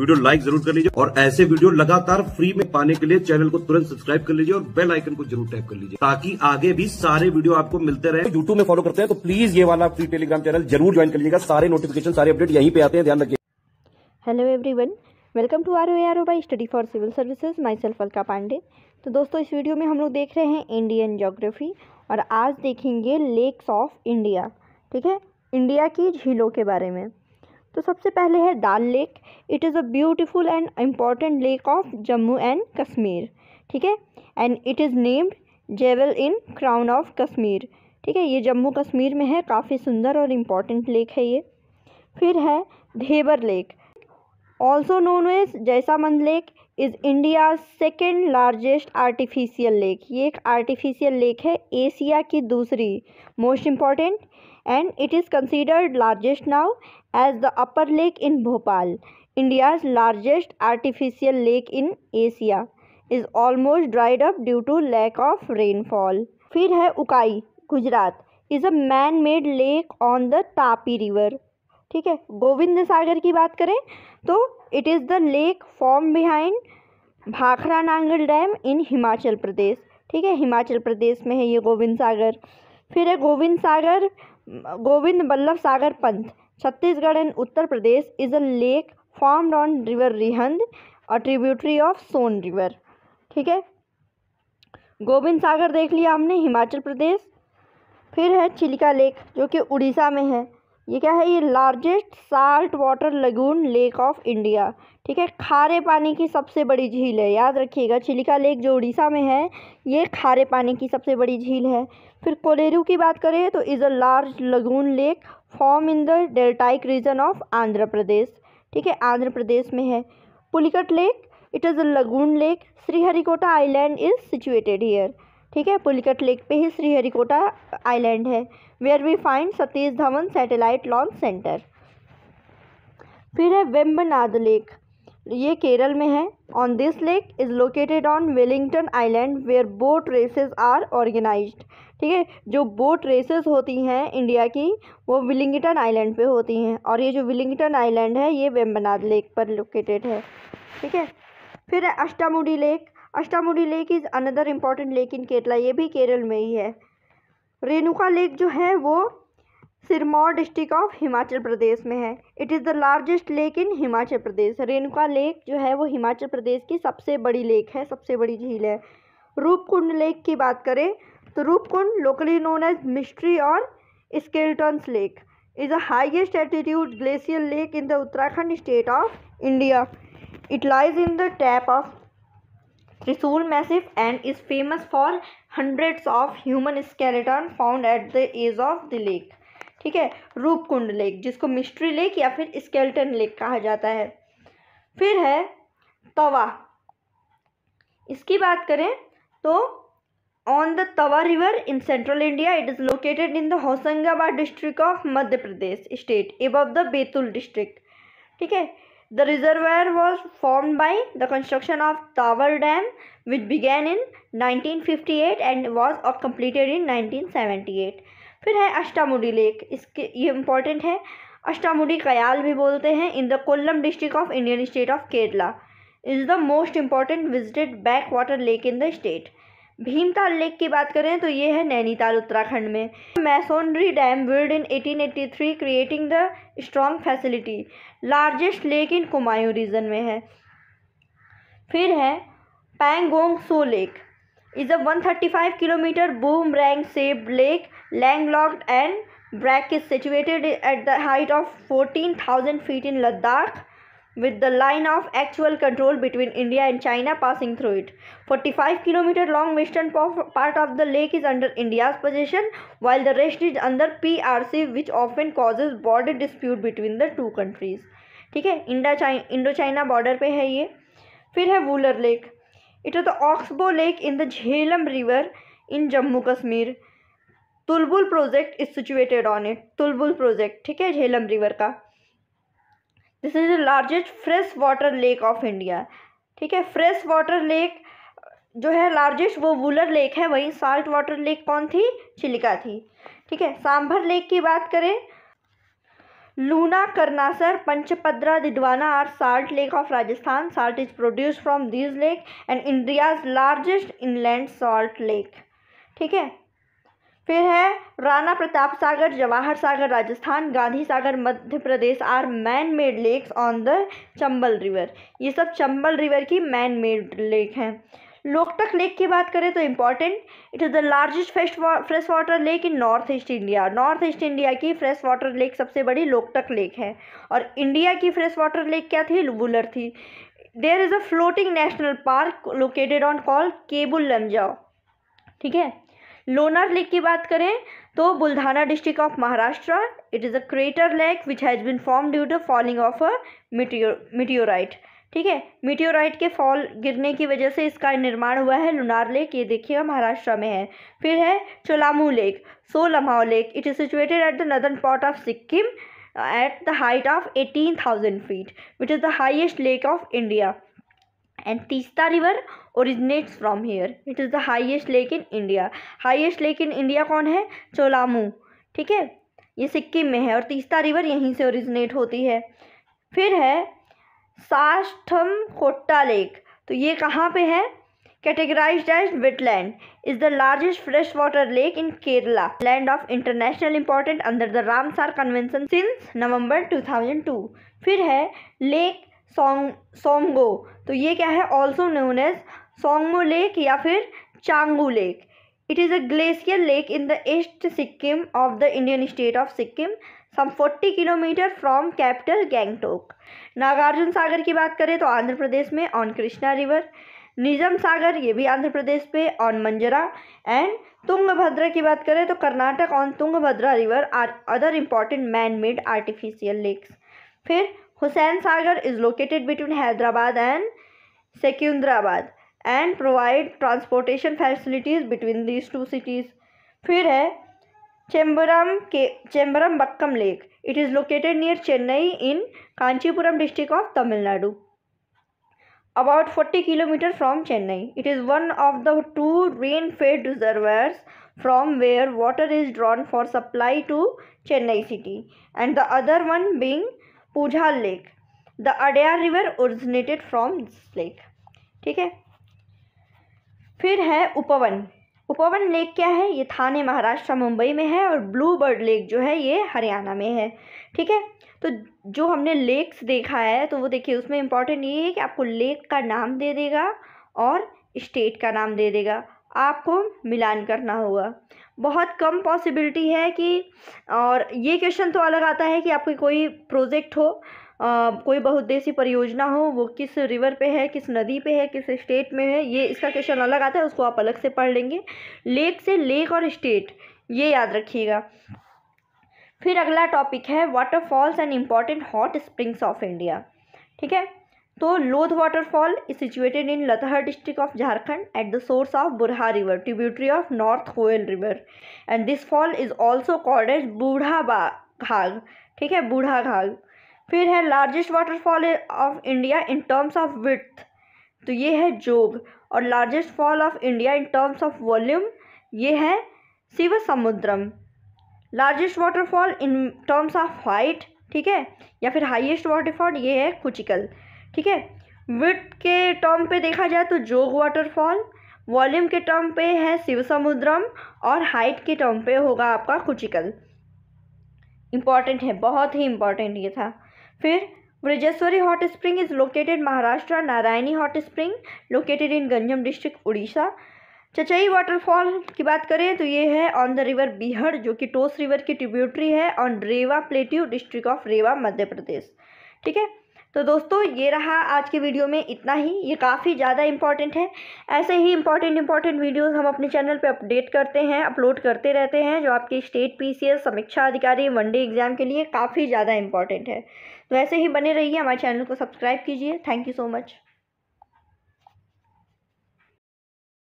Video like जरूर कर लीजिए और ऐसे वीडियो लगातार फ्री में पाने के लिए चैनल को तुरंत सब्सक्राइब कर लीजिए और बेल आइकन को जरूर टैप कर लीजिए ताकि आगे भी सारे वीडियो आपको मिलते रहे यूट्यूब में फॉलो करते हैं तो प्लीज ये वाला फ्री टेलीग्राम चैनल जरूर ज्वाइन कर लीजिएगा सारे नोटिफिकेशन सारे अपडेट यहीं पे आते हैं ध्यान रखिए hello every welcome to R O R O by study for civil services my self Alka Pandey तो दोस्तों इस वीडियो में हम लोग देख रहे हैं इंडियन जोग्राफी और आज देखेंगे लेक्स ऑफ इंडिया ठीक है इंडिया की झीलों के बारे में तो सबसे पहले है Dal lake it is a beautiful and important lake of Jammu and Kashmir ठीक है एंड इट इज़ नेम्ड जेवल इन क्राउन ऑफ कश्मीर ठीक है ये जम्मू कश्मीर में है काफ़ी सुंदर और इम्पॉर्टेंट लेक है ये फिर है Dhebar lake also known as Jaisamand lake is India second largest artificial lake ये एक आर्टिफिशियल लेक है एशिया की दूसरी most important and it is considered largest now as the upper lake in Bhopal India's largest artificial lake in Asia is almost dried up due to lack of rainfall फिर है Ukai Gujarat is a man made lake on the Tapi river ठीक है गोविंद सागर की बात करें तो it is the lake form behind Bhakra Nangal dam in Himachal Pradesh ठीक है हिमाचल प्रदेश में है ये गोविंद सागर फिर है गोविंद सागर Govind Ballabh Sagar Pant Chhattisgarh and Uttar Pradesh is a lake formed on river Rihand a tributary of Son river ठीक है गोविंद सागर देख लिया हमने हिमाचल प्रदेश फिर है चिलिका लेक जो कि उड़ीसा में है ये क्या है ये largest salt water lagoon lake of India ठीक है खारे पानी की सबसे बड़ी झील है याद रखिएगा चिलिका लेक जो उड़ीसा में है ये खारे पानी की सबसे बड़ी झील है फिर कोलेरू की बात करें तो is a large lagoon lake form in the deltaic region of Andhra Pradesh ठीक है आंध्र प्रदेश में है Pulicat lake it is a lagoon lake Sriharikota island is situated here ठीक है पुलिकट लेक पे ही श्रीहरिकोटा आइलैंड है where we find Satish Dhawan satellite launch centre फिर है वेम्बनाद लेक ये केरल में है on this lake is located on Wellington island where boat races are organised ठीक है जो बोट रेसेस होती हैं इंडिया की वो विलिंगटन आइलैंड पे होती हैं और ये जो विलिंगटन आइलैंड है ये वेम्बनाद लेक पर लोकेटेड है ठीक है फिर Ashtamudi lake Ashtamudi lake is another important lake in Kerala ये भी केरल में ही है रेणुका लेक जो है वो सिरमौर डिस्ट्रिक्ट ऑफ हिमाचल प्रदेश में है it is the largest lake in Himachal Pradesh Renuka lake जो है वो हिमाचल प्रदेश की सबसे बड़ी लेक है सबसे बड़ी झील है रूपकुंड लेक की बात करें तो Kund locally known as mystery और skeletons lake is the highest attitude glacier lake in the Uttarakhand state of India it lies in the top of Trishul massif and is famous for hundreds of human skeleton found at the edge of the lake ठीक है Roopkund lake जिसको mystery lake या फिर skeleton lake कहा जाता है फिर है तवा इसकी बात करें तो on the Tawa River in central India. It is located in the Hosangabad district of Madhya Pradesh state above the Betul district. ठीक है The reservoir was formed by the construction of tawa Dam which began in 1958 and was completed in 1978. fir hai ashtamudi lake iske ye important hai अष्टामुडी कयाल भी बोलते हैं in the Kollam district of Indian state of Kerala is the most important visited backwater lake in the state Bhimtal lake की बात करें तो ये है नैनीताल उत्तराखंड में masonry dam build in 1883 creating the strong facility largest lake in Kumaon region में है फिर है Pangong Tso lake is a 135 kilometre boomerang shaped lake landlocked and brackish is situated at the height of 14,000 feet in Ladakh with the line of actual control between India and China passing through it. 45 km long western part of the lake is under India's possession while the rest is under PRC which often causes border dispute between the two countries. ठीक है India China Indo China border पे है ये फिर है Wular lake it is the oxbow lake in the Jhelum river in Jammu Kashmir Tulbul project is situated on it Tulbul project ठीक है Jhelum river का this is the largest fresh water lake of India ठीक है फ्रेश वाटर लेक जो है लार्जेस्ट वो वुलर लेक है वहीं साल्ट वाटर लेक कौन थी चिलिका थी ठीक है सांभर लेक की बात करें Lunkaransar Pachpadra Didwana are salt lake of Rajasthan salt is produce from these lake and India's largest inland salt lake ठीक है फिर है Rana Pratap Sagar Jawahar Sagar Rajasthan Gandhi Sagar Madhya Pradesh are man made lakes on the Chambal river ये सब चंबल रिवर की मैन मेड लेक हैं लोकटक लेक की बात करें तो important it is the largest fresh fresh water lake in north east India north east India की फ्रेश वाटर लेक सबसे बड़ी लोकटक लेक है और इंडिया की फ्रेश वाटर लेक क्या थी वुलर थी there is a floating national park located on कॉल केबुल लमजाओ ठीक है लोनार लेक की बात करें तो Buldhana district of Maharashtra it is a crater lake which has been form due to falling of a meteorite ठीक है मिटियोराइट के फॉल गिरने की वजह से इसका निर्माण हुआ है लोनार लेक ये देखिएगा महाराष्ट्र में है फिर है Cholamu lake Tsolamo lake it is situated at the northern part of Sikkim at the height of eighteen thousand feet which is the highest lake of India and Teesta river originates from here it is the highest lake in India highest lake in India कौन है चोलामू ठीक है ये सिक्किम में है और Teesta river यहीं से ओरिजिनेट होती है फिर है साष्टम कोट्टा लेक तो ये कहाँ पे है categorise as wetland is the largest fresh water lake in Kerala land of international important under the Ramsar convention since November 2002 फिर है लेक सोंग सोंगो तो ये क्या है also known as Tsomgo lake या फिर Changu lake it is a glacier lake in the east Sikkim of the Indian state of Sikkim some forty kilometre from capital Gangtok Nagarjuna Sagar की बात करें तो आंध्र प्रदेश में ऑन कृष्णा रिवर निजम सागर ये भी आंध्र प्रदेश पे ऑन मंजरा एंड तुंगभद्रा की बात करें तो Karnataka on Tungabhadra river are other important man made artificial lakes फिर Hussain Sagar is located between Hyderabad and Secunderabad and provide transportation facilities between these two cities. फिर है चेम्बरम के Chembarambakkam lake it is located near Chennai in Kanchipuram district of Tamil Nadu about 40 kilometers from Chennai. It is one of the two rain-fed reservoirs from where water is drawn for supply to Chennai city and the other one being Puzhal lake the Adyar river originated from this lake ठीक है फिर है उपवन उपवन lake क्या है ये थाने महाराष्ट्र मुंबई में है और ब्लू बर्ड लेक जो है ये हरियाणा में है ठीक है तो जो हमने लेक्स देखा है तो वो देखिए उसमें इम्पॉर्टेंट ये है कि आपको लेक का नाम दे देगा और स्टेट का नाम दे देगा आपको मिलान करना होगा बहुत कम पॉसिबिलिटी है कि और ये क्वेश्चन तो अलग आता है कि आपकी कोई प्रोजेक्ट हो आ, कोई बहुद्देशी परियोजना हो वो किस रिवर पे है किस नदी पे है किस स्टेट में है ये इसका क्वेश्चन अलग आता है उसको आप अलग से पढ़ लेंगे लेक से लेक और स्टेट ये याद रखिएगा फिर अगला टॉपिक है waterfalls and important hot springs of India ठीक है तो Lodh waterfall is situated in Latehar district of Jharkhand at the source of Burha river tributary of north Koel river and this fall is also called as Burha Ghagh ठीक है बूढ़ा घाग फिर है largest waterfall of India in terms of width तो ये है जोग और largest fall of India in terms of volume ये है Shivasamudram largest waterfall in terms of height ठीक है या फिर हाईएस्ट वाटरफॉल ये है कुचिकल ठीक है विथ के टर्म पे देखा जाए तो जोग वाटरफॉल वॉल्यूम के टर्म पे है शिव समुद्रम और हाइट के टर्म पे होगा आपका कुचिकल इम्पॉर्टेंट है बहुत ही इम्पॉर्टेंट ये था फिर Vajreshwari hot spring is located Maharashtra Narayani hot spring located in Ganjam district Orissa Chachai waterfall की बात करें तो ये है ऑन द रिवर बिहार जो कि टोस रिवर की ट्रिब्यूटरी है on Rewa plateau district of Rewa Madhya Pradesh ठीक है तो दोस्तों ये रहा आज के वीडियो में इतना ही ये काफ़ी ज़्यादा इंपॉर्टेंट है ऐसे ही इंपॉर्टेंट इंपॉर्टेंट वीडियोस हम अपने चैनल पे अपडेट करते हैं अपलोड करते रहते हैं जो आपकी स्टेट पीसीएस समीक्षा अधिकारी वनडे एग्ज़ाम के लिए काफ़ी ज़्यादा इंपॉर्टेंट है तो ऐसे ही बने रहिए हमारे चैनल को सब्सक्राइब कीजिए थैंक यू सो मच